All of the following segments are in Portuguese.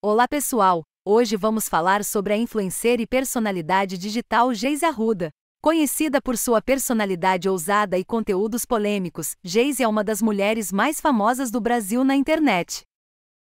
Olá pessoal, hoje vamos falar sobre a influencer e personalidade digital Geise Arruda. Conhecida por sua personalidade ousada e conteúdos polêmicos, Geise é uma das mulheres mais famosas do Brasil na internet.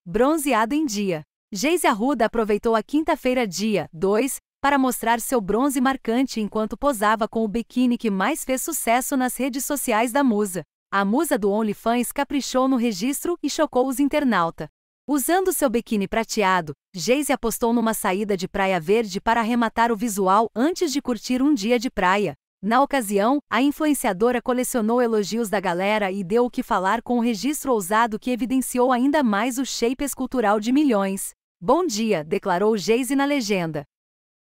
Bronzeado em dia. Geise Arruda aproveitou a quinta-feira dia 2 para mostrar seu bronze marcante enquanto posava com o biquíni que mais fez sucesso nas redes sociais da musa. A musa do OnlyFans caprichou no registro e chocou os internautas. Usando seu biquíni prateado, Geise apostou numa saída de Praia Verde para arrematar o visual antes de curtir um dia de praia. Na ocasião, a influenciadora colecionou elogios da galera e deu o que falar com um registro ousado que evidenciou ainda mais o shape escultural de milhões. Bom dia, declarou Geise na legenda.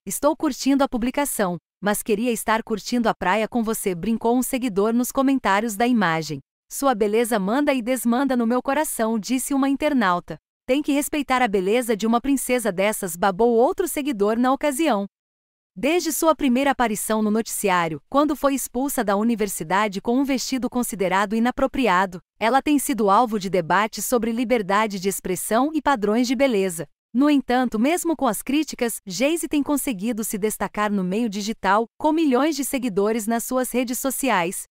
Estou curtindo a publicação, mas queria estar curtindo a praia com você, brincou um seguidor nos comentários da imagem. Sua beleza manda e desmanda no meu coração, disse uma internauta. Tem que respeitar a beleza de uma princesa dessas, babou outro seguidor na ocasião. Desde sua primeira aparição no noticiário, quando foi expulsa da universidade com um vestido considerado inapropriado, ela tem sido alvo de debates sobre liberdade de expressão e padrões de beleza. No entanto, mesmo com as críticas, Jayce tem conseguido se destacar no meio digital, com milhões de seguidores nas suas redes sociais.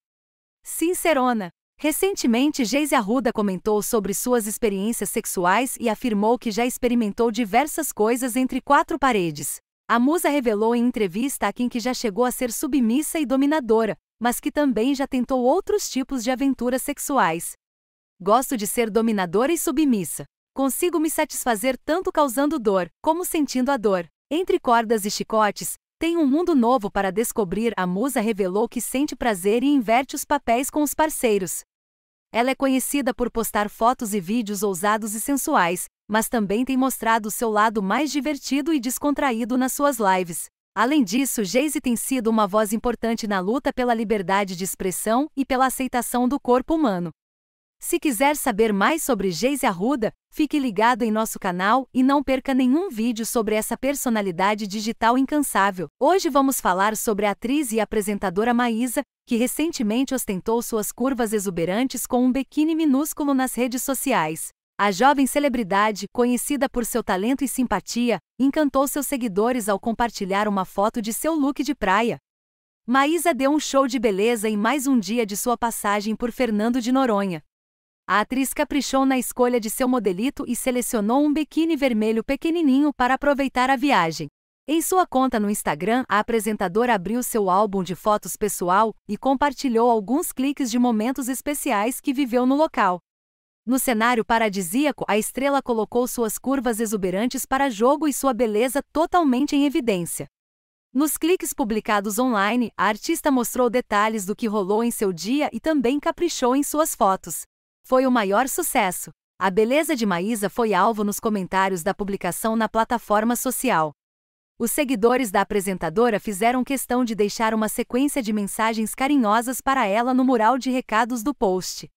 Sincerona, Recentemente, Geise Arruda comentou sobre suas experiências sexuais e afirmou que já experimentou diversas coisas entre quatro paredes. A musa revelou em entrevista a quem que já chegou a ser submissa e dominadora, mas que também já tentou outros tipos de aventuras sexuais. Gosto de ser dominadora e submissa. Consigo me satisfazer tanto causando dor, como sentindo a dor. Entre cordas e chicotes, tem um mundo novo para descobrir. A musa revelou que sente prazer e inverte os papéis com os parceiros. Ela é conhecida por postar fotos e vídeos ousados e sensuais, mas também tem mostrado seu lado mais divertido e descontraído nas suas lives. Além disso, Jayce tem sido uma voz importante na luta pela liberdade de expressão e pela aceitação do corpo humano. Se quiser saber mais sobre Geise Arruda, fique ligado em nosso canal e não perca nenhum vídeo sobre essa personalidade digital incansável. Hoje vamos falar sobre a atriz e apresentadora Maísa, que recentemente ostentou suas curvas exuberantes com um biquíni minúsculo nas redes sociais. A jovem celebridade, conhecida por seu talento e simpatia, encantou seus seguidores ao compartilhar uma foto de seu look de praia. Maísa deu um show de beleza em mais um dia de sua passagem por Fernando de Noronha. A atriz caprichou na escolha de seu modelito e selecionou um biquíni vermelho pequenininho para aproveitar a viagem. Em sua conta no Instagram, a apresentadora abriu seu álbum de fotos pessoal e compartilhou alguns cliques de momentos especiais que viveu no local. No cenário paradisíaco, a estrela colocou suas curvas exuberantes para jogo e sua beleza totalmente em evidência. Nos cliques publicados online, a artista mostrou detalhes do que rolou em seu dia e também caprichou em suas fotos. Foi o maior sucesso. A beleza de Maísa foi alvo nos comentários da publicação na plataforma social. Os seguidores da apresentadora fizeram questão de deixar uma sequência de mensagens carinhosas para ela no mural de recados do post.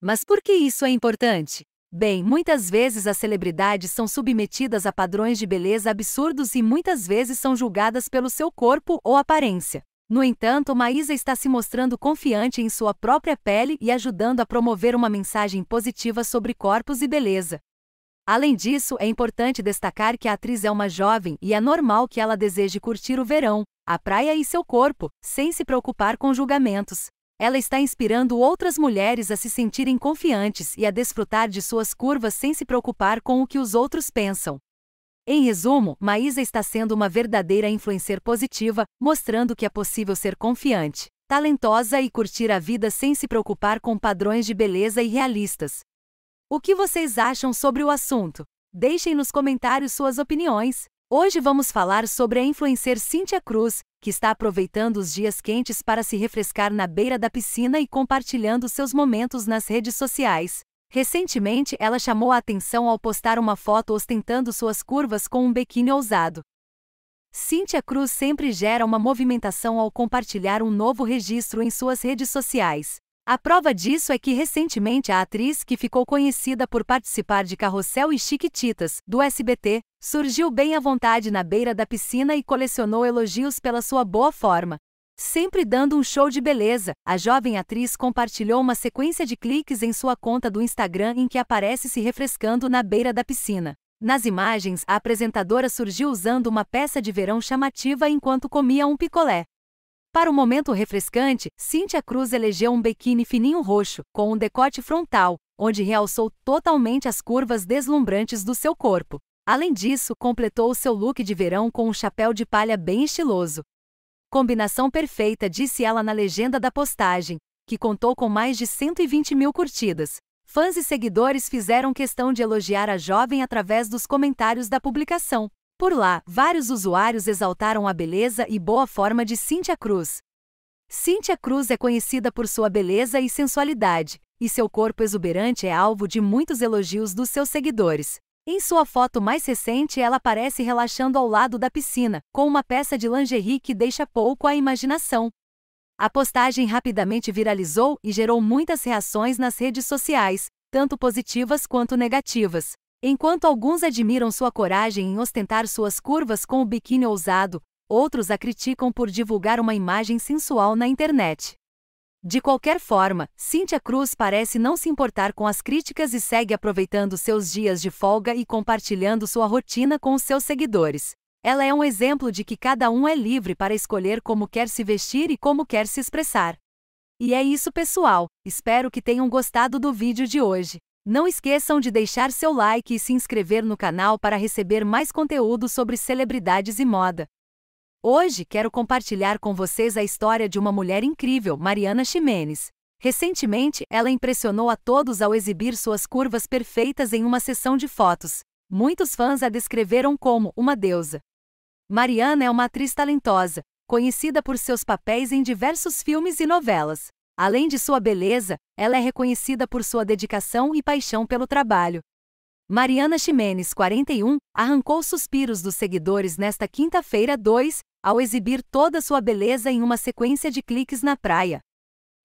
Mas por que isso é importante? Bem, muitas vezes as celebridades são submetidas a padrões de beleza absurdos e muitas vezes são julgadas pelo seu corpo ou aparência. No entanto, Maísa está se mostrando confiante em sua própria pele e ajudando a promover uma mensagem positiva sobre corpos e beleza. Além disso, é importante destacar que a atriz é uma jovem e é normal que ela deseje curtir o verão, a praia e seu corpo, sem se preocupar com julgamentos. Ela está inspirando outras mulheres a se sentirem confiantes e a desfrutar de suas curvas sem se preocupar com o que os outros pensam. Em resumo, Maísa está sendo uma verdadeira influencer positiva, mostrando que é possível ser confiante, talentosa e curtir a vida sem se preocupar com padrões de beleza irrealistas. O que vocês acham sobre o assunto? Deixem nos comentários suas opiniões. Hoje vamos falar sobre a influencer Cynthia Cruz, que está aproveitando os dias quentes para se refrescar na beira da piscina e compartilhando seus momentos nas redes sociais. Recentemente ela chamou a atenção ao postar uma foto ostentando suas curvas com um biquíni ousado. Cíntia Cruz sempre gera uma movimentação ao compartilhar um novo registro em suas redes sociais. A prova disso é que recentemente a atriz, que ficou conhecida por participar de Carrossel e Chiquititas, do SBT, surgiu bem à vontade na beira da piscina e colecionou elogios pela sua boa forma. Sempre dando um show de beleza, a jovem atriz compartilhou uma sequência de cliques em sua conta do Instagram em que aparece se refrescando na beira da piscina. Nas imagens, a apresentadora surgiu usando uma peça de verão chamativa enquanto comia um picolé. Para o um momento refrescante, Cynthia Cruz elegeu um biquíni fininho roxo, com um decote frontal, onde realçou totalmente as curvas deslumbrantes do seu corpo. Além disso, completou o seu look de verão com um chapéu de palha bem estiloso. Combinação perfeita, disse ela na legenda da postagem, que contou com mais de 120 mil curtidas. Fãs e seguidores fizeram questão de elogiar a jovem através dos comentários da publicação. Por lá, vários usuários exaltaram a beleza e boa forma de Cynthia Cruz. Cynthia Cruz é conhecida por sua beleza e sensualidade, e seu corpo exuberante é alvo de muitos elogios dos seus seguidores. Em sua foto mais recente, ela aparece relaxando ao lado da piscina, com uma peça de lingerie que deixa pouco à imaginação. A postagem rapidamente viralizou e gerou muitas reações nas redes sociais, tanto positivas quanto negativas. Enquanto alguns admiram sua coragem em ostentar suas curvas com o biquíni ousado, outros a criticam por divulgar uma imagem sensual na internet. De qualquer forma, Cíntia Cruz parece não se importar com as críticas e segue aproveitando seus dias de folga e compartilhando sua rotina com os seus seguidores. Ela é um exemplo de que cada um é livre para escolher como quer se vestir e como quer se expressar. E é isso, pessoal. Espero que tenham gostado do vídeo de hoje. Não esqueçam de deixar seu like e se inscrever no canal para receber mais conteúdo sobre celebridades e moda. Hoje quero compartilhar com vocês a história de uma mulher incrível, Mariana Ximenes. Recentemente, ela impressionou a todos ao exibir suas curvas perfeitas em uma sessão de fotos. Muitos fãs a descreveram como uma deusa. Mariana é uma atriz talentosa, conhecida por seus papéis em diversos filmes e novelas. Além de sua beleza, ela é reconhecida por sua dedicação e paixão pelo trabalho. Mariana Ximenes, 41, arrancou suspiros dos seguidores nesta quinta-feira 2, ao exibir toda sua beleza em uma sequência de cliques na praia.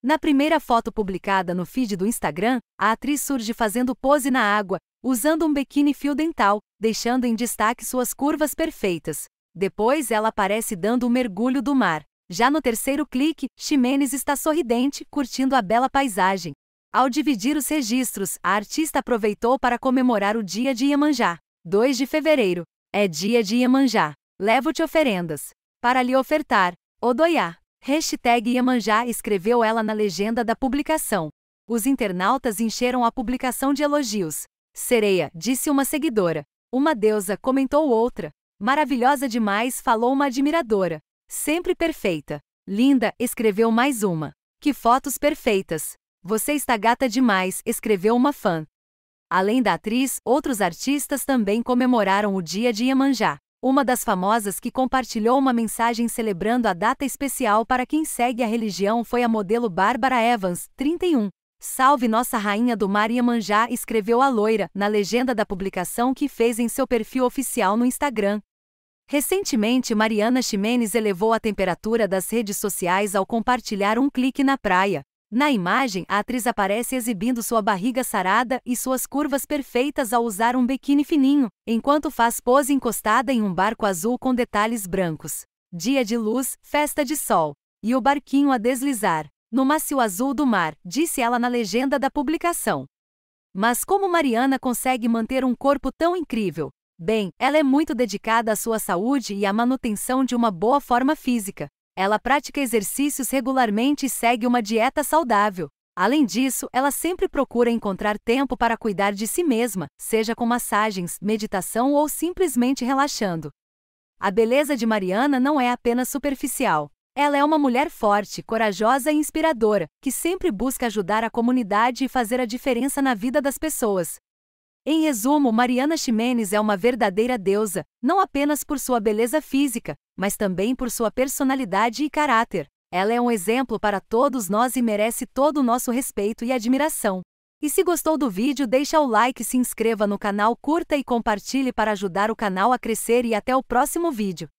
Na primeira foto publicada no feed do Instagram, a atriz surge fazendo pose na água, usando um biquíni fio dental, deixando em destaque suas curvas perfeitas. Depois ela aparece dando um mergulho do mar. Já no terceiro clique, Ximenes está sorridente, curtindo a bela paisagem. Ao dividir os registros, a artista aproveitou para comemorar o Dia de Iemanjá. 2 de fevereiro. É dia de Iemanjá. Levo-te oferendas. Para lhe ofertar, Odoiá. Hashtag Iemanjá escreveu ela na legenda da publicação. Os internautas encheram a publicação de elogios. Sereia, disse uma seguidora. Uma deusa, comentou outra. Maravilhosa demais, falou uma admiradora. Sempre perfeita. Linda, escreveu mais uma. Que fotos perfeitas. Você está gata demais, escreveu uma fã. Além da atriz, outros artistas também comemoraram o dia de Iemanjá. Uma das famosas que compartilhou uma mensagem celebrando a data especial para quem segue a religião foi a modelo Bárbara Evans, 31. Salve nossa rainha do mar Iemanjá, escreveu a loira, na legenda da publicação que fez em seu perfil oficial no Instagram. Recentemente, Mariana Ximenes elevou a temperatura das redes sociais ao compartilhar um clique na praia, na imagem, a atriz aparece exibindo sua barriga sarada e suas curvas perfeitas ao usar um biquíni fininho, enquanto faz pose encostada em um barco azul com detalhes brancos. Dia de luz, festa de sol. E o barquinho a deslizar. No macio azul do mar, disse ela na legenda da publicação. Mas como Mariana consegue manter um corpo tão incrível? Bem, ela é muito dedicada à sua saúde e à manutenção de uma boa forma física. Ela pratica exercícios regularmente e segue uma dieta saudável. Além disso, ela sempre procura encontrar tempo para cuidar de si mesma, seja com massagens, meditação ou simplesmente relaxando. A beleza de Mariana não é apenas superficial. Ela é uma mulher forte, corajosa e inspiradora, que sempre busca ajudar a comunidade e fazer a diferença na vida das pessoas. Em resumo, Mariana Ximenes é uma verdadeira deusa, não apenas por sua beleza física, mas também por sua personalidade e caráter. Ela é um exemplo para todos nós e merece todo o nosso respeito e admiração. E se gostou do vídeo, deixa o like, se inscreva no canal, curta e compartilhe para ajudar o canal a crescer e até o próximo vídeo.